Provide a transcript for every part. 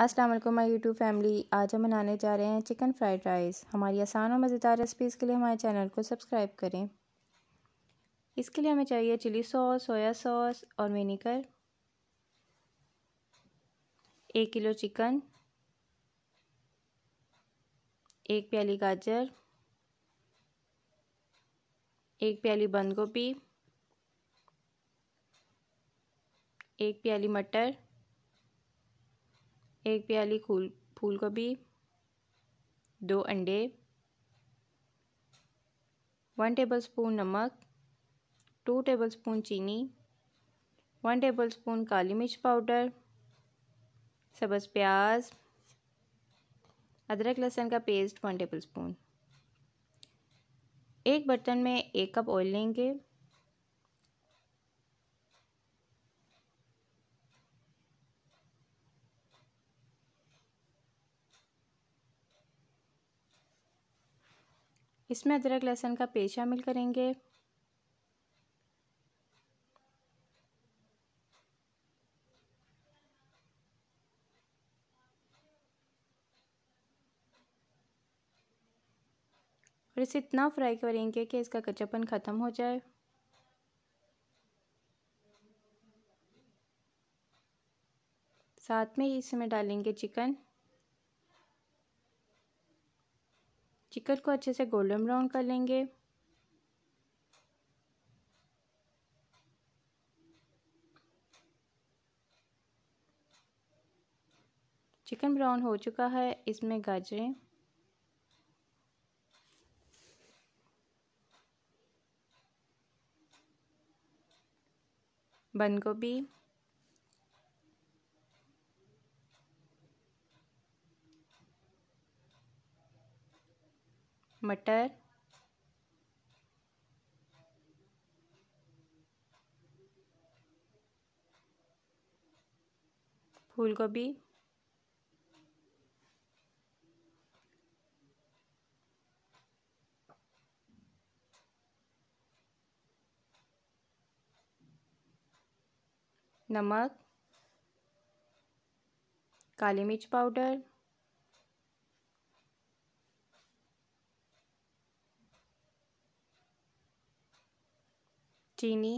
अस्सलाम वालेकुम my YouTube family आज हम बनाने जा रहे हैं चिकन फ्राइड राइस हमारी आसान और मज़ेदार रेसिपीज़ के लिए हमारे चैनल को सब्सक्राइब करें इसके लिए हमें चाहिए चिली सॉस सोया सॉस और विनीगर एक किलो चिकन एक प्याली गाजर एक प्याली बंद गोभी एक प्याली मटर एक प्याली फूल फूल गोभी दो अंडे वन टेबलस्पून नमक टू टेबलस्पून चीनी वन टेबलस्पून काली मिर्च पाउडर सब्ज़ प्याज अदरक लहसुन का पेस्ट वन टेबलस्पून एक बर्तन में एक कप ऑयल लेंगे इसमें अदरक लहसुन का पेस्ट शामिल करेंगे और इसे इतना फ्राई करेंगे कि इसका कच्चापन ख़त्म हो जाए साथ में इसमें डालेंगे चिकन चिकन को अच्छे से गोल्डन ब्राउन कर लेंगे चिकन ब्राउन हो चुका है इसमें गाजरें बंद गोभी मटर फूल गोभी नमक काली मिर्च पाउडर चीनी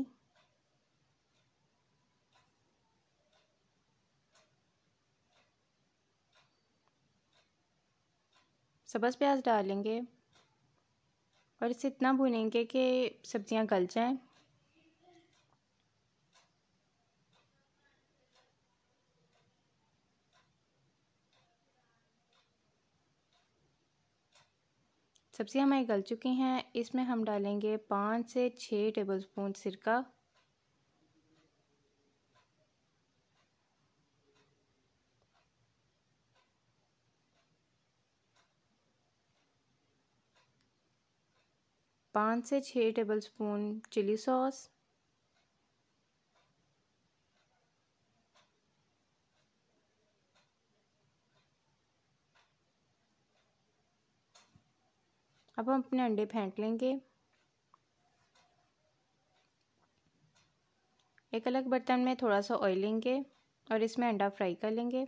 सब्ज़ प्याज डालेंगे और इसे इतना भुनेंगे कि सब्ज़ियां गल जाएं सब्जी हमारी गल चुकी हैं इसमें हम डालेंगे पाँच से छः टेबलस्पून सिरका पाँच से छः टेबलस्पून चिली सॉस अब हम अपने अंडे फेंट लेंगे एक अलग बर्तन में थोड़ा सा ऑयल लेंगे और इसमें अंडा फ्राई कर लेंगे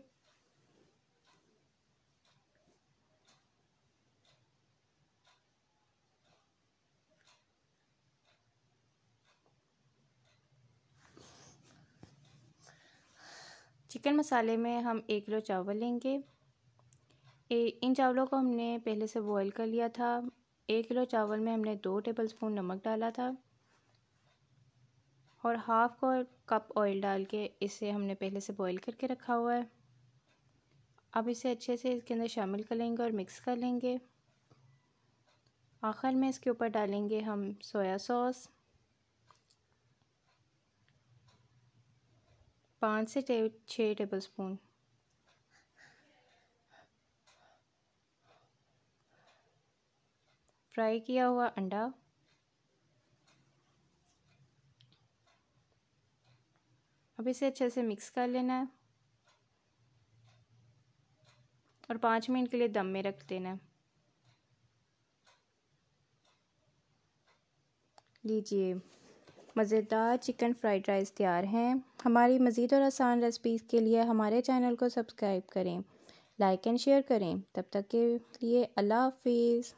चिकन मसाले में हम एक किलो चावल लेंगे ए, इन चावलों को हमने पहले से बॉईल कर लिया था एक किलो चावल में हमने दो टेबल स्पून नमक डाला था और हाफ और कप ऑयल डाल के इसे हमने पहले से बॉईल करके रखा हुआ है अब इसे अच्छे से इसके अंदर शामिल कर लेंगे और मिक्स कर लेंगे आखिर में इसके ऊपर डालेंगे हम सोया सॉस पाँच से छः टेबल स्पून फ्राई किया हुआ अंडा अब इसे अच्छे से मिक्स कर लेना है और पाँच मिनट के लिए दम में रख देना है लीजिए मज़ेदार चिकन फ्राइड राइस तैयार हैं हमारी मज़ीद और आसान रेसिपीज़ के लिए हमारे चैनल को सब्सक्राइब करें लाइक एंड शेयर करें तब तक के लिए अल्लाह हाफिज़